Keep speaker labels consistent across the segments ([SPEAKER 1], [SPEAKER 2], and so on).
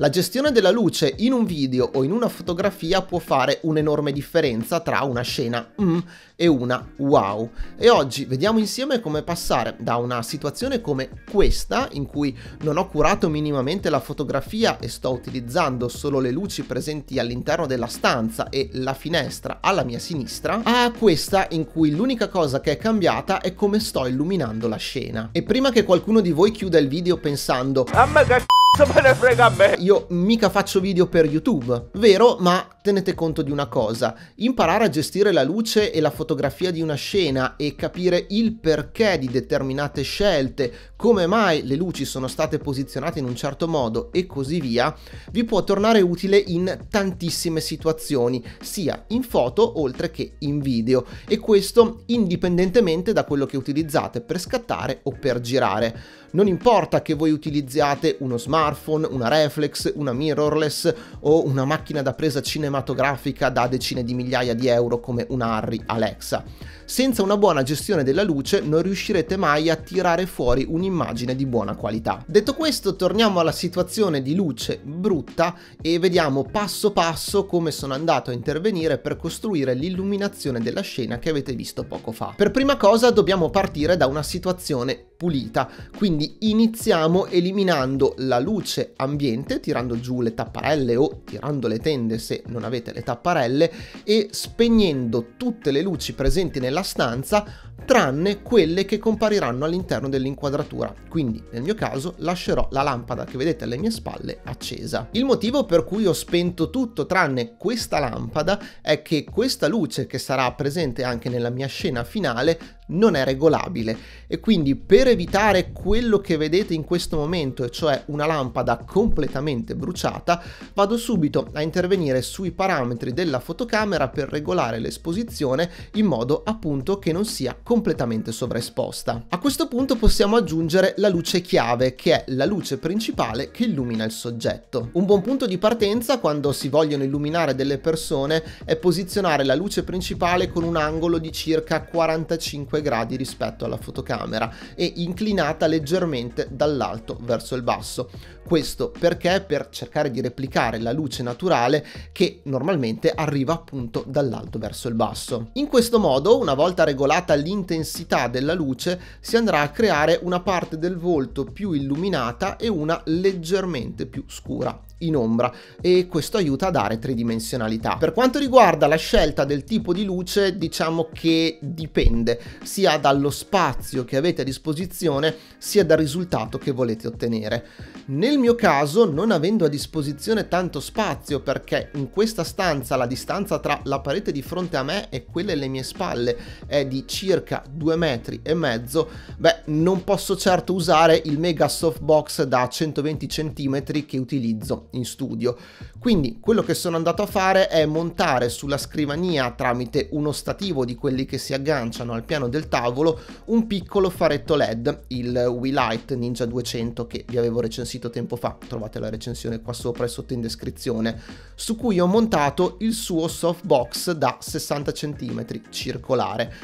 [SPEAKER 1] La gestione della luce in un video o in una fotografia può fare un'enorme differenza tra una scena mm e una wow. E oggi vediamo insieme come passare da una situazione come questa, in cui non ho curato minimamente la fotografia e sto utilizzando solo le luci presenti all'interno della stanza e la finestra alla mia sinistra, a questa in cui l'unica cosa che è cambiata è come sto illuminando la scena. E prima che qualcuno di voi chiuda il video pensando... Amma che cazzo! me ne frega a me? Io mica faccio video per YouTube, vero? Ma tenete conto di una cosa, imparare a gestire la luce e la fotografia di una scena e capire il perché di determinate scelte, come mai le luci sono state posizionate in un certo modo e così via, vi può tornare utile in tantissime situazioni, sia in foto oltre che in video, e questo indipendentemente da quello che utilizzate per scattare o per girare. Non importa che voi utilizziate uno smartphone, una reflex, una mirrorless o una macchina da presa cinematografica, cinematografica da decine di migliaia di euro come un Harry Alexa. Senza una buona gestione della luce non riuscirete mai a tirare fuori un'immagine di buona qualità. Detto questo, torniamo alla situazione di luce brutta e vediamo passo passo come sono andato a intervenire per costruire l'illuminazione della scena che avete visto poco fa. Per prima cosa dobbiamo partire da una situazione pulita. Quindi iniziamo eliminando la luce ambiente, tirando giù le tapparelle o tirando le tende se non avete le tapparelle e spegnendo tutte le luci presenti nella stanza tranne quelle che compariranno all'interno dell'inquadratura. Quindi nel mio caso lascerò la lampada che vedete alle mie spalle accesa. Il motivo per cui ho spento tutto tranne questa lampada è che questa luce che sarà presente anche nella mia scena finale non è regolabile e quindi per evitare quello che vedete in questo momento, e cioè una lampada completamente bruciata, vado subito a intervenire sui parametri della fotocamera per regolare l'esposizione in modo appunto che non sia completamente sovraesposta. A questo punto possiamo aggiungere la luce chiave, che è la luce principale che illumina il soggetto. Un buon punto di partenza quando si vogliono illuminare delle persone è posizionare la luce principale con un angolo di circa 45 45 gradi rispetto alla fotocamera e inclinata leggermente dall'alto verso il basso. Questo perché per cercare di replicare la luce naturale che normalmente arriva appunto dall'alto verso il basso. In questo modo, una volta regolata l'intensità della luce, si andrà a creare una parte del volto più illuminata e una leggermente più scura in ombra e questo aiuta a dare tridimensionalità. Per quanto riguarda la scelta del tipo di luce diciamo che dipende sia dallo spazio che avete a disposizione sia dal risultato che volete ottenere. Nel mio caso non avendo a disposizione tanto spazio perché in questa stanza la distanza tra la parete di fronte a me e quella alle mie spalle è di circa 2 metri e mezzo, beh non posso certo usare il mega softbox da 120 cm che utilizzo in studio. Quindi quello che sono andato a fare è montare sulla scrivania tramite uno stativo di quelli che si agganciano al piano del tavolo un piccolo faretto LED, il Wii Ninja 200 che vi avevo recensito tempo fa, trovate la recensione qua sopra e sotto in descrizione, su cui ho montato il suo softbox da 60 cm circolare.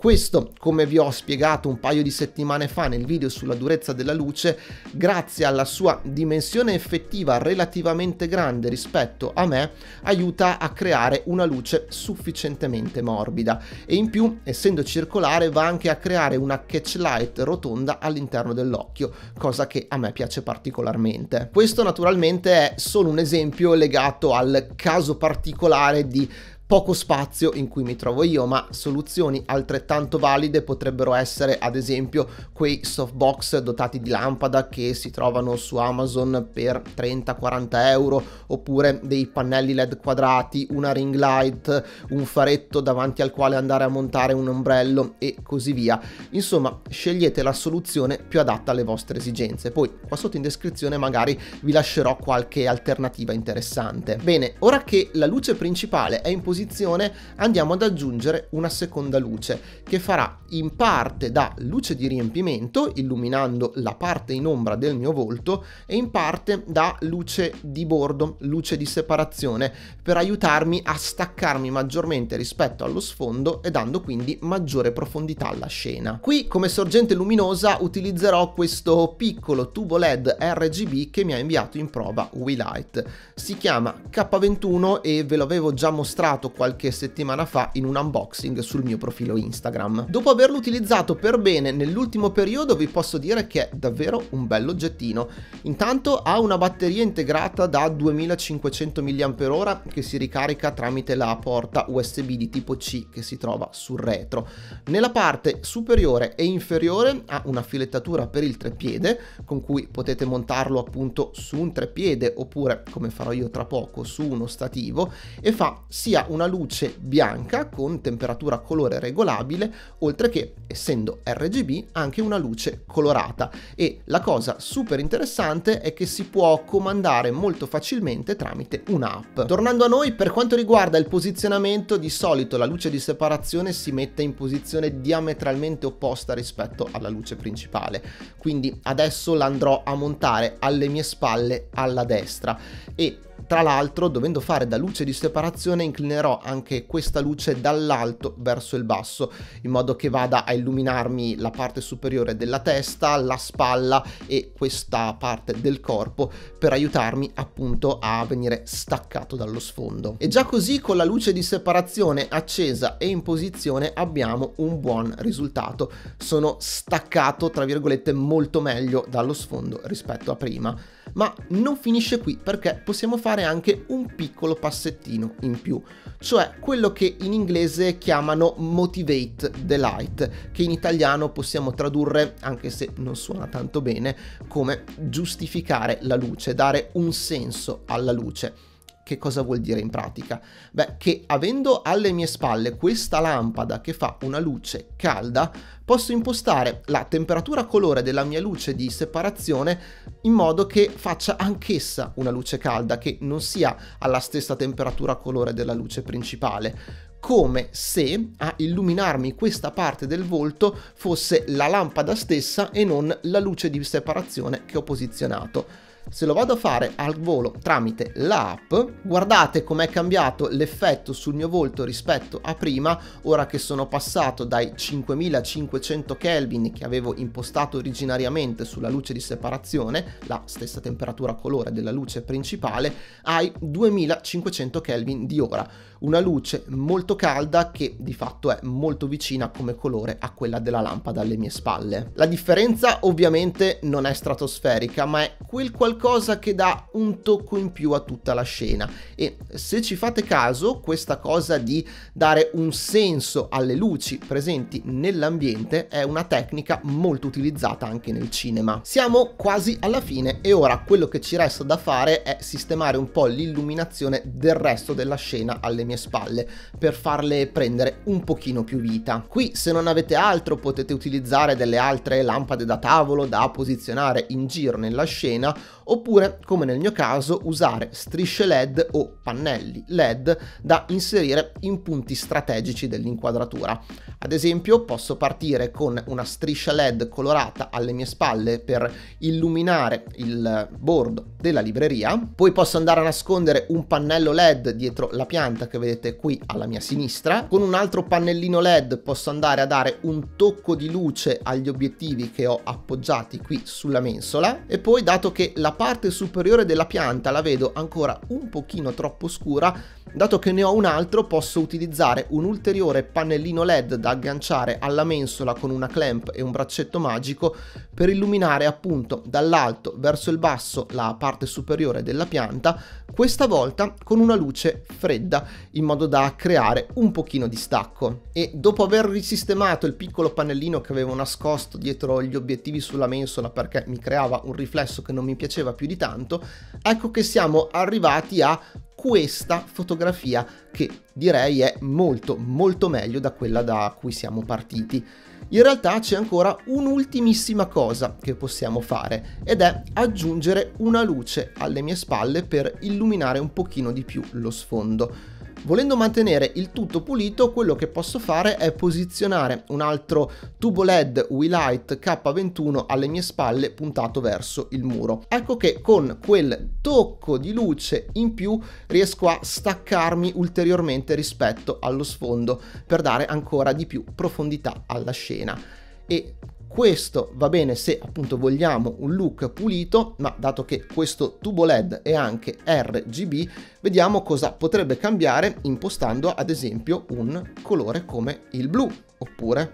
[SPEAKER 1] Questo, come vi ho spiegato un paio di settimane fa nel video sulla durezza della luce, grazie alla sua dimensione effettiva relativamente grande rispetto a me, aiuta a creare una luce sufficientemente morbida e in più, essendo circolare, va anche a creare una catch light rotonda all'interno dell'occhio, cosa che a me piace particolarmente. Questo naturalmente è solo un esempio legato al caso particolare di poco spazio in cui mi trovo io, ma soluzioni altrettanto valide potrebbero essere ad esempio quei softbox dotati di lampada che si trovano su Amazon per 30-40 euro, oppure dei pannelli LED quadrati, una ring light, un faretto davanti al quale andare a montare un ombrello e così via. Insomma, scegliete la soluzione più adatta alle vostre esigenze. Poi qua sotto in descrizione magari vi lascerò qualche alternativa interessante. Bene, ora che la luce principale è in posizione posizione andiamo ad aggiungere una seconda luce che farà in parte da luce di riempimento illuminando la parte in ombra del mio volto e in parte da luce di bordo, luce di separazione per aiutarmi a staccarmi maggiormente rispetto allo sfondo e dando quindi maggiore profondità alla scena. Qui come sorgente luminosa utilizzerò questo piccolo tubo LED RGB che mi ha inviato in prova WeLight. Si chiama K21 e ve l'avevo già mostrato utilizzato qualche settimana fa in un unboxing sul mio profilo Instagram. Dopo averlo utilizzato per bene nell'ultimo periodo vi posso dire che è davvero un bell'oggettino. Intanto ha una batteria integrata da 2500 mAh che si ricarica tramite la porta USB di tipo C che si trova sul retro. Nella parte superiore e inferiore ha una filettatura per il treppiede con cui potete montarlo appunto su un treppiede oppure come farò io tra poco su uno stativo e fa sia un una luce bianca con temperatura colore regolabile, oltre che, essendo RGB, anche una luce colorata. E la cosa super interessante è che si può comandare molto facilmente tramite un'app. Tornando a noi, per quanto riguarda il posizionamento, di solito la luce di separazione si mette in posizione diametralmente opposta rispetto alla luce principale. Quindi adesso la andrò a montare alle mie spalle alla destra e tra l'altro, dovendo fare da luce di separazione, inclinerò anche questa luce dall'alto verso il basso, in modo che vada a illuminarmi la parte superiore della testa, la spalla e questa parte del corpo per aiutarmi appunto a venire staccato dallo sfondo. E già così con la luce di separazione accesa e in posizione abbiamo un buon risultato. Sono staccato, tra virgolette, molto meglio dallo sfondo rispetto a prima. Ma non finisce qui perché possiamo fare fare anche un piccolo passettino in più, cioè quello che in inglese chiamano motivate the light, che in italiano possiamo tradurre, anche se non suona tanto bene, come giustificare la luce, dare un senso alla luce. Che cosa vuol dire in pratica? Beh, che avendo alle mie spalle questa lampada che fa una luce calda, posso impostare la temperatura colore della mia luce di separazione in modo che faccia anch'essa una luce calda, che non sia alla stessa temperatura colore della luce principale come se a illuminarmi questa parte del volto fosse la lampada stessa e non la luce di separazione che ho posizionato se lo vado a fare al volo tramite l'app, guardate com'è cambiato l'effetto sul mio volto rispetto a prima, ora che sono passato dai 5500 Kelvin che avevo impostato originariamente sulla luce di separazione, la stessa temperatura colore della luce principale, ai 2500 Kelvin di ora. Una luce molto calda che di fatto è molto vicina come colore a quella della lampada alle mie spalle. La differenza ovviamente non è stratosferica, ma è quel qualcosa qualcosa che dà un tocco in più a tutta la scena e se ci fate caso questa cosa di dare un senso alle luci presenti nell'ambiente è una tecnica molto utilizzata anche nel cinema. Siamo quasi alla fine e ora quello che ci resta da fare è sistemare un po' l'illuminazione del resto della scena alle mie spalle per farle prendere un pochino più vita. Qui se non avete altro potete utilizzare delle altre lampade da tavolo da posizionare in giro nella scena oppure, come nel mio caso, usare strisce LED o pannelli LED da inserire in punti strategici dell'inquadratura. Ad esempio, posso partire con una striscia LED colorata alle mie spalle per illuminare il bordo della libreria. Poi posso andare a nascondere un pannello LED dietro la pianta che vedete qui alla mia sinistra. Con un altro pannellino LED posso andare a dare un tocco di luce agli obiettivi che ho appoggiati qui sulla mensola. E poi dato che la parte superiore della pianta la vedo ancora un pochino troppo scura, dato che ne ho un altro posso utilizzare un ulteriore pannellino LED da agganciare alla mensola con una clamp e un braccetto magico per illuminare appunto dall'alto verso il basso la parte parte superiore della pianta, questa volta con una luce fredda in modo da creare un pochino di stacco. E dopo aver risistemato il piccolo pannellino che avevo nascosto dietro gli obiettivi sulla mensola perché mi creava un riflesso che non mi piaceva più di tanto, ecco che siamo arrivati a questa fotografia che direi è molto molto meglio da quella da cui siamo partiti in realtà c'è ancora un'ultimissima cosa che possiamo fare ed è aggiungere una luce alle mie spalle per illuminare un pochino di più lo sfondo. Volendo mantenere il tutto pulito, quello che posso fare è posizionare un altro tubo LED Wilight K21 alle mie spalle puntato verso il muro. Ecco che con quel tocco di luce in più riesco a staccarmi ulteriormente rispetto allo sfondo per dare ancora di più profondità alla scena. E questo va bene se appunto vogliamo un look pulito, ma dato che questo tubo LED è anche RGB, vediamo cosa potrebbe cambiare impostando ad esempio un colore come il blu oppure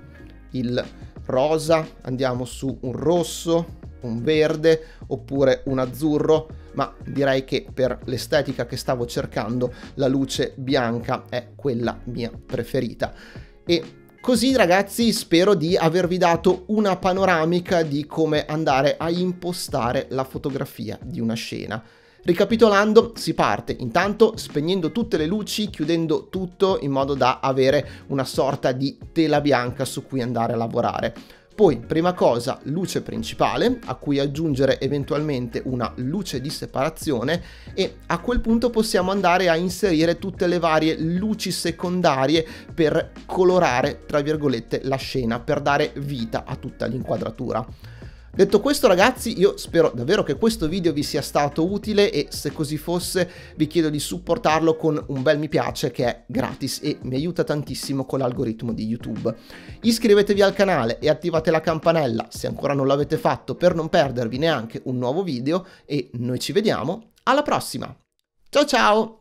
[SPEAKER 1] il rosa, andiamo su un rosso, un verde oppure un azzurro, ma direi che per l'estetica che stavo cercando la luce bianca è quella mia preferita. E Così ragazzi spero di avervi dato una panoramica di come andare a impostare la fotografia di una scena. Ricapitolando, si parte intanto spegnendo tutte le luci, chiudendo tutto in modo da avere una sorta di tela bianca su cui andare a lavorare. Poi, prima cosa, luce principale, a cui aggiungere eventualmente una luce di separazione e a quel punto possiamo andare a inserire tutte le varie luci secondarie per colorare, tra virgolette, la scena, per dare vita a tutta l'inquadratura. Detto questo ragazzi io spero davvero che questo video vi sia stato utile e se così fosse vi chiedo di supportarlo con un bel mi piace che è gratis e mi aiuta tantissimo con l'algoritmo di YouTube. Iscrivetevi al canale e attivate la campanella se ancora non l'avete fatto per non perdervi neanche un nuovo video e noi ci vediamo alla prossima. Ciao ciao!